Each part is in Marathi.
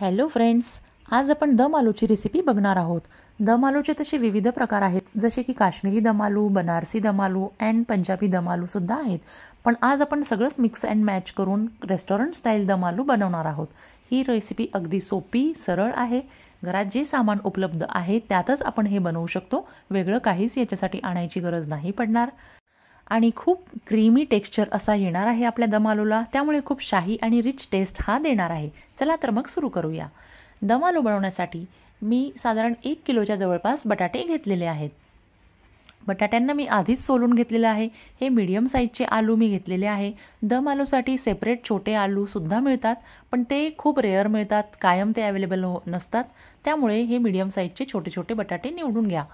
हॅलो फ्रेंड्स आज आपण दम आलूची रेसिपी बघणार आहोत दम आलूचे तसे विविध प्रकार आहेत जसे की काश्मीरी दम आलू बनारसी दम आलू अँड पंजाबी दम आलूसुद्धा आहेत पण आज आपण सगळंच मिक्स अँड मॅच करून रेस्टॉरंट स्टाईल दम आलू बनवणार आहोत ही रेसिपी अगदी सोपी सरळ आहे घरात जे सामान उपलब्ध आहे त्यातच आपण हे बनवू शकतो वेगळं काहीच याच्यासाठी आणायची गरज नाही पडणार आणि खूप क्रीमी टेक्स्चर असा येणार आहे आपल्या दमालूला त्यामुळे खूप शाही आणि रिच टेस्ट हा देणार आहे चला तर मग सुरू करूया दमालू बनवण्यासाठी मी साधारण एक किलोच्या जवळपास बटाटे घेतलेले आहेत बटाट्यांना मी आधीच सोलून घेतलेलं आहे हे मीडियम साईजचे आलू मी घेतलेले आहे दम आलूसाठी सेपरेट छोटे आलूसुद्धा मिळतात पण ते खूप रेअर मिळतात कायम ते अवेलेबल हो नसतात त्यामुळे हे मीडियम साईजचे छोटे छोटे बटाटे निवडून घ्या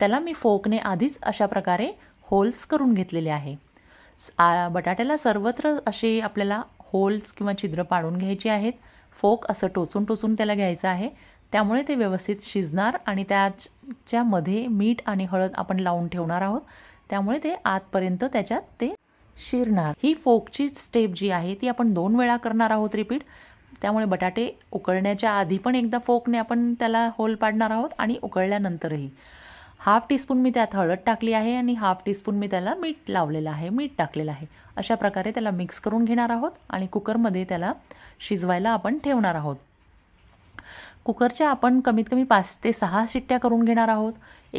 त्याला मी फोकने आधीच अशा प्रकारे होल्स करून घेतलेले आहे बटाट्याला सर्वत्र असे आपल्याला होल्स किंवा छिद्र पाडून घ्यायची आहेत फोक असं टोचून टोचून त्याला घ्यायचं आहे त्यामुळे ते व्यवस्थित शिजणार आणि त्याच्यामध्ये मीठ आणि हळद आपण लावून ठेवणार आहोत त्यामुळे ते आतपर्यंत त्याच्यात ते शिरणार ही फोकची स्टेप जी आहे ती आपण दोन वेळा करणार आहोत रिपीट त्यामुळे बटाटे उकळण्याच्या आधी पण एकदा फोकने आपण त्याला होल पाडणार आहोत आणि उकळल्यानंतरही हाफ टीस्पून मी त्यात हळद टाकली आहे आणि हाफ टीस्पून मी त्याला मीठ लावलेलं आहे मीठ टाकलेलं आहे अशा प्रकारे त्याला मिक्स करून घेणार आहोत आणि कुकरमध्ये त्याला शिजवायला आपण ठेवणार आहोत कुकरच्या आपण कमीत कमी पाच ते सहा शिट्ट्या करून घेणार आहोत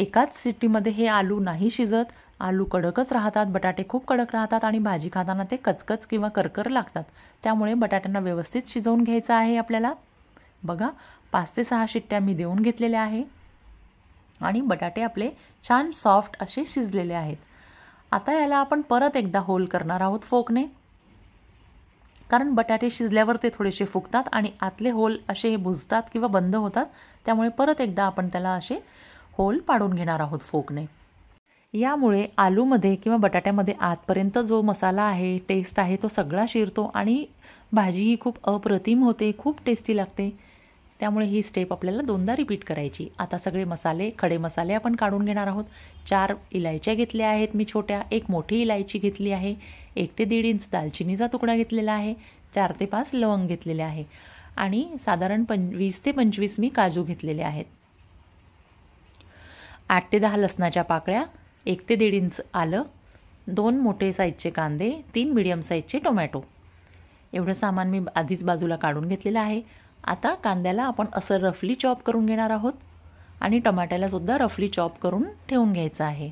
एकाच शिट्टीमध्ये हे आलू नाही शिजत आलू कडकच राहतात बटाटे खूप कडक राहतात आणि भाजी खाताना ते कचकच किंवा करकर लागतात त्यामुळे बटाट्यांना व्यवस्थित शिजवून घ्यायचं आहे आपल्याला बघा पाच ते सहा शिट्ट्या मी देऊन घेतलेल्या आहे आणि बटाटे आपले छान सॉफ्ट असे शिजलेले आहेत आता याला आपण परत एकदा होल करणार आहोत फोकने कारण बटाटे शिजल्यावर ते थोडेसे फुगतात आणि आतले होल असे हे भुजतात किंवा बंद होतात त्यामुळे परत एकदा आपण त्याला असे होल पाडून घेणार आहोत फोकने यामुळे आलूमध्ये किंवा बटाट्यामध्ये आतपर्यंत जो मसाला आहे टेस्ट आहे तो सगळा शिरतो आणि भाजी ही खूप अप्रतिम होते खूप टेस्टी लागते त्यामुळे ही स्टेप आपल्याला दोनदा रिपीट करायची आता सगळे मसाले खडे मसाले आपण काढून घेणार आहोत चार इलायच्या घेतल्या आहेत मी छोट्या एक मोठी इलायची घेतली आहे एक ते दीड इंच दालचिनीचा तुकडा घेतलेला आहे चार ते पाच लवंग घेतलेले आहे आणि साधारण पं वीस ते पंचवीस मी काजू घेतलेले आहेत आठ ते दहा लसणाच्या पाकळ्या एक ते दीड इंच आलं दोन मोठे साईजचे कांदे तीन मिडियम साईजचे टोमॅटो एवढं सामान मी आधीच बाजूला काढून घेतलेलं आहे आता कांद्याला आपण असं रफली चॉप करून घेणार आहोत आणि टमाट्यालासुद्धा रफली चॉप करून ठेवून घ्यायचं आहे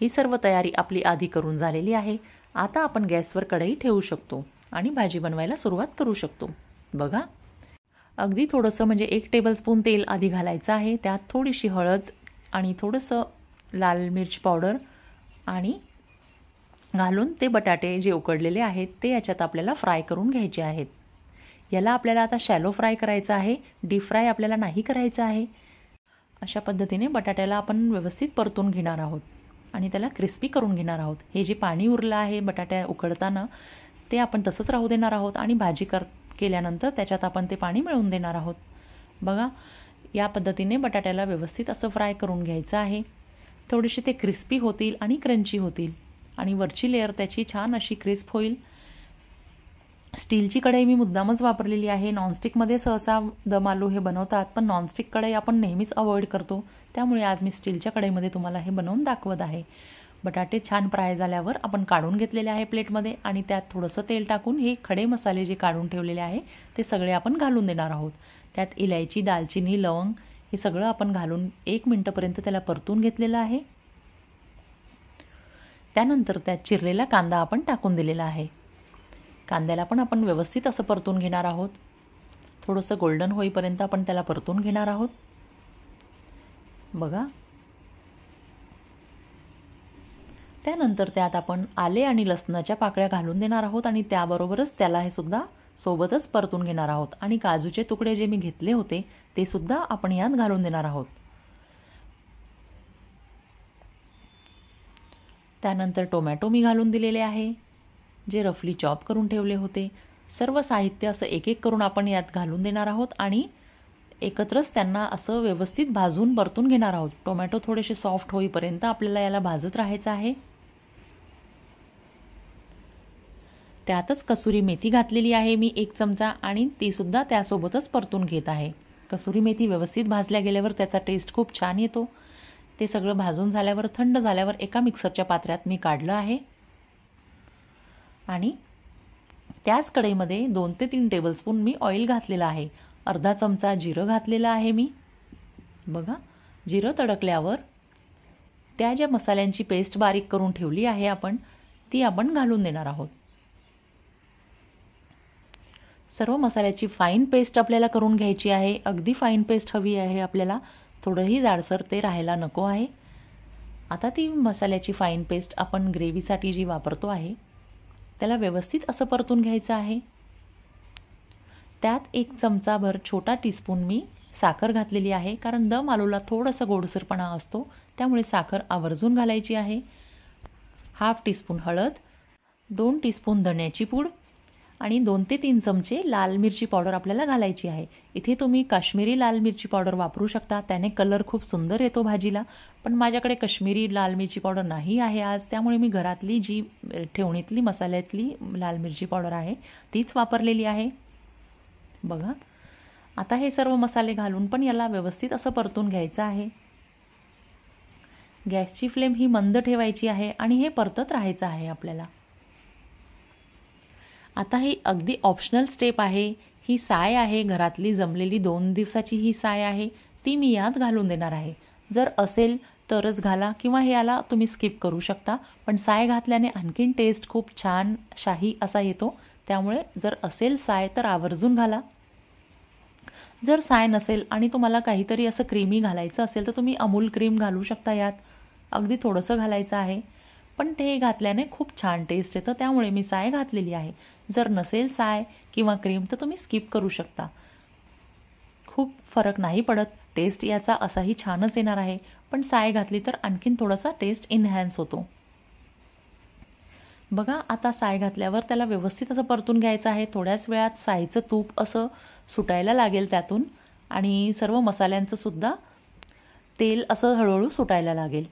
ही सर्व तयारी आपली आधी करून झालेली आहे आता आपण गॅसवर कढई ठेवू शकतो आणि भाजी बनवायला सुरुवात करू शकतो बघा अगदी थोडंसं म्हणजे एक टेबलस्पून तेल आधी घालायचं आहे त्यात थोडीशी हळद आणि थोडंसं लाल मिर्च पावडर आणि घालून ते बटाटे जे उकडलेले आहेत ते याच्यात आपल्याला फ्राय करून घ्यायचे आहेत याला आपल्याला आता शॅलो फ्राय करायचं आहे डीप फ्राय आपल्याला नाही करायचं आहे अशा पद्धतीने बटाट्याला आपण व्यवस्थित परतून घेणार आहोत आणि त्याला क्रिस्पी करून घेणार आहोत हे जे पाणी उरलं आहे बटाट्या उकडताना ते आपण तसंच राहू देणार आहोत आणि भाजी कर केल्यानंतर त्याच्यात आपण ते पाणी मिळवून देणार आहोत बघा या पद्धतीने बटाट्याला व्यवस्थित असं फ्राय करून घ्यायचं आहे थोडेसे ते क्रिस्पी होतील आणि क्रंची होतील आणि वरची लेअर त्याची छान अशी क्रिस्प होईल स्टीलची कढई मी मुद्दामच वापरलेली आहे नॉनस्टिकमध्ये सहसा दम आलू हे बनवतात पण नॉनस्टिक कढई आपण नेहमीच अवॉइड करतो त्यामुळे आज मी स्टीलच्या कढईमध्ये तुम्हाला हे बनवून दाखवत आहे बटाटे छान फ्राय झाल्यावर आपण काढून घेतलेले आहे प्लेटमध्ये आणि त्यात थोडंसं तेल टाकून हे खडे मसाले जे काढून ठेवलेले आहे ते सगळे आपण घालून देणार आहोत त्यात इलायची दालचिनी लवंग हे सगळं आपण घालून एक मिनटंपर्यंत त्याला परतून घेतलेलं आहे त्यानंतर त्यात चिरलेला कांदा आपण टाकून दिलेला आहे कांद्याला पण आपण व्यवस्थित असं परतून घेणार आहोत थोडंसं गोल्डन होईपर्यंत आपण त्याला परतून घेणार आहोत बघा त्यानंतर त्यात आपण आले आणि लसणाच्या पाकळ्या घालून देणार आहोत आणि त्याबरोबरच त्याला हे सुद्धा सोबतच परतून घेणार आहोत आणि काजूचे तुकडे जे मी घेतले होते ते सुद्धा आपण यात घालून देणार आहोत त्यानंतर टोमॅटो मी घालून दिलेले आहे जे रफली चॉप करून ठेवले होते सर्व साहित्य असं एक एक करून आपण यात घालून देणार आहोत आणि एकत्रच त्यांना असं व्यवस्थित भाजून परतून घेणार आहोत टोमॅटो थोडेसे सॉफ्ट होईपर्यंत आपल्याला याला भाजत राहायचं आहे त्यातच कसुरी मेथी घातलेली आहे मी एक चमचा आणि तीसुद्धा त्यासोबतच परतून घेत आहे कसुरी मेथी व्यवस्थित भाजल्या गेल्यावर त्याचा टेस्ट खूप छान येतो ते सगळं भाजून झाल्यावर थंड झाल्यावर एका मिक्सरच्या पात्र्यात मी काढलं आहे आणि त्याच कढईमध्ये दोन ते तीन टेबलस्पून मी ऑइल घातलेलं आहे अर्धा चमचा जिरं घातलेलं आहे मी बघा जिरं तडकल्यावर त्या ज्या मसाल्यांची पेस्ट बारीक करून ठेवली आहे आपण ती आपण घालून देणार आहोत सर्व मसाल्याची फाईन पेस्ट आपल्याला करून घ्यायची आहे अगदी फाईन पेस्ट हवी आहे आपल्याला थोडंही जाडसर ते राहायला नको आहे आता ती मसाल्याची फाईन पेस्ट आपण ग्रेव्हीसाठी जी वापरतो आहे त्याला व्यवस्थित असं परतून घ्यायचं आहे त्यात एक चमचाभर छोटा टीस्पून मी साखर घातलेली आहे कारण दम आलूला थोडंसं गोडसरपणा असतो त्यामुळे साखर आवर्जून घालायची आहे हाफ टीस्पून हळद दोन टीस्पून धण्याची पूड आणि दोन ते तीन चमचे लाल मिरची पावडर आपल्याला घालायची आहे इथे तुम्ही काश्मीरी लाल मिरची पावडर वापरू शकता त्याने कलर खूप सुंदर येतो भाजीला पण माझ्याकडे काश्मीरी लाल मिरची पावडर नाही आहे आज त्यामुळे मी घरातली जी ठेवणीतली मसाल्यातली लाल मिरची पावडर आहे तीच वापरलेली आहे बघा आता हे सर्व मसाले घालून पण याला व्यवस्थित असं परतून घ्यायचं आहे गॅसची फ्लेम ही मंद ठेवायची आहे आणि हे परतत राहायचं आहे आपल्याला आता ही अगदी ऑप्शनल स्टेप आहे ही साय आहे घरातली जमलेली दोन दिवसाची ही साय आहे ती मी यात घालून देणार आहे जर असेल तरच घाला किंवा हे आला तुम्ही स्किप करू शकता पण साय घातल्याने आणखीन टेस्ट खूप छान शाही असा येतो त्यामुळे जर असेल साय तर आवर्जून घाला जर साय नसेल आणि तुम्हाला काहीतरी असं क्रीमी घालायचं असेल तर तुम्ही अमूल क्रीम घालू शकता यात अगदी थोडंसं घालायचं आहे पण ते घातल्याने खूप छान टेस्ट येतं त्यामुळे मी साय घातलेली आहे जर नसेल साय किंवा क्रीम तर तुम्ही स्किप करू शकता खूप फरक नाही पडत टेस्ट याचा असाही छानच येणार आहे पण साय घातली तर आणखीन थोडासा टेस्ट इन्हॅन्स होतो बघा आता साय घातल्यावर त्याला व्यवस्थित असं परतून घ्यायचं आहे थोड्याच वेळात सायचं तूप असं सुटायला लागेल त्यातून आणि सर्व मसाल्यांचं सुद्धा तेल असं हळूहळू सुटायला लागेल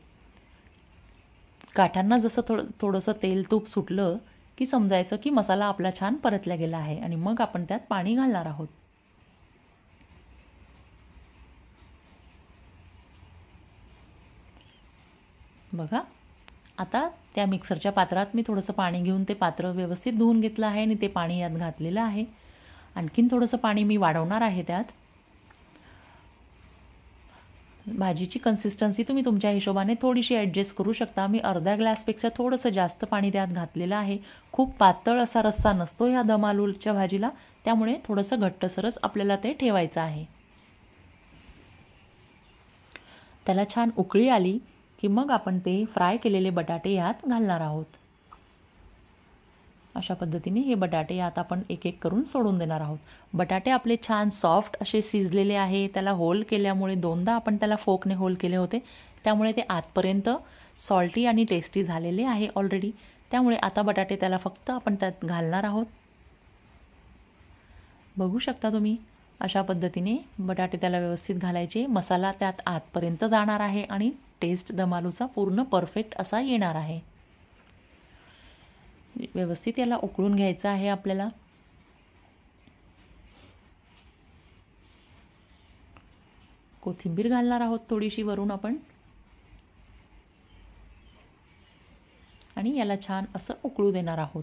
काठांना जसं थोडं थोडंसं तेल तूप सुटलं की समजायचं की मसाला आपला छान परतला गेला आहे आणि मग आपण त्यात पाणी घालणार आहोत बघा आता त्या मिक्सरच्या पात्रात मी थोडंसं पाणी घेऊन ते पात्र व्यवस्थित धुवून घेतलं आहे आणि ते पाणी यात घातलेलं आहे आणखीन थोडंसं पाणी मी वाढवणार आहे त्यात भाजीची कन्सिस्टन्सी तुम्ही तुमच्या हिशोबाने थोडीशी ॲडजस्ट करू शकता मी अर्ध्या ग्लासपेक्षा थोडंसं जास्त पाणी त्यात घातलेलं आहे खूप पातळ असा रस्सा नसतो ह्या दमालूच्या भाजीला त्यामुळे थोडंसं घट्टसरच आपल्याला ते ठेवायचं आहे त्याला छान उकळी आली की मग आपण ते फ्राय केलेले बटाटे यात घालणार आहोत अशा पद्धतीने हे बटाटे आता आपण एक एक करून सोडून देणार आहोत बटाटे आपले छान सॉफ्ट असे शिजलेले आहे त्याला होल केल्यामुळे दोनदा आपण त्याला फोकने होल केले होते त्यामुळे ते आतपर्यंत सॉल्टी आणि टेस्टी झालेले आहे ऑलरेडी त्यामुळे आता बटाटे त्याला फक्त आपण त्यात घालणार आहोत बघू शकता तुम्ही अशा पद्धतीने बटाटे त्याला व्यवस्थित घालायचे मसाला त्यात आतपर्यंत जाणार आहे आणि टेस्ट दमालूचा पूर्ण परफेक्ट असा येणार आहे व्यवस्थित याला उकळून घ्यायचं आहे आपल्याला कोथिंबीर घालणार आहोत थोडीशी वरून आपण आणि याला छान असं उकळू देणार आहोत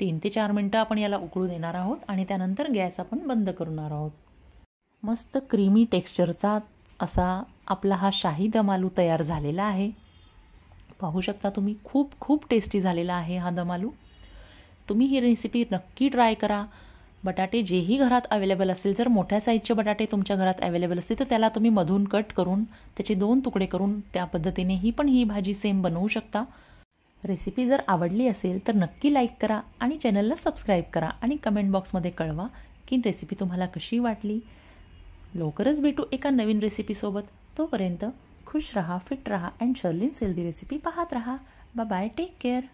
तीन ते चार मिनटं आपण याला उकळू देणार आहोत आणि त्यानंतर गॅस आपण बंद करणार आहोत मस्त क्रीमी टेक्स्चरचा असा आपला हा शाही दमालू तयार झालेला आहे पाहू शकता तुम्ही खूप खूप टेस्टी झालेला आहे हा दम आलू तुम्ही ही रेसिपी नक्की ट्राय करा बटाटे जेही घरात अवेलेबल असेल जर मोठ्या साईजचे बटाटे तुमच्या घरात अवेलेबल असतील तर त्याला तुम्ही मधून कट करून त्याचे दोन तुकडे करून त्या पद्धतीनेही पण ही भाजी सेम बनवू शकता रेसिपी जर आवडली असेल तर नक्की लाईक करा आणि चॅनलला सबस्क्राईब करा आणि कमेंट बॉक्समध्ये कळवा की रेसिपी तुम्हाला कशी वाटली लवकरच भेटू एका नवीन रेसिपीसोबत तोपर्यंत खुश रहा फिट रहा अँड शर्लिन सेल्दी रेसिपी पाहत रहा बाय टेक केअर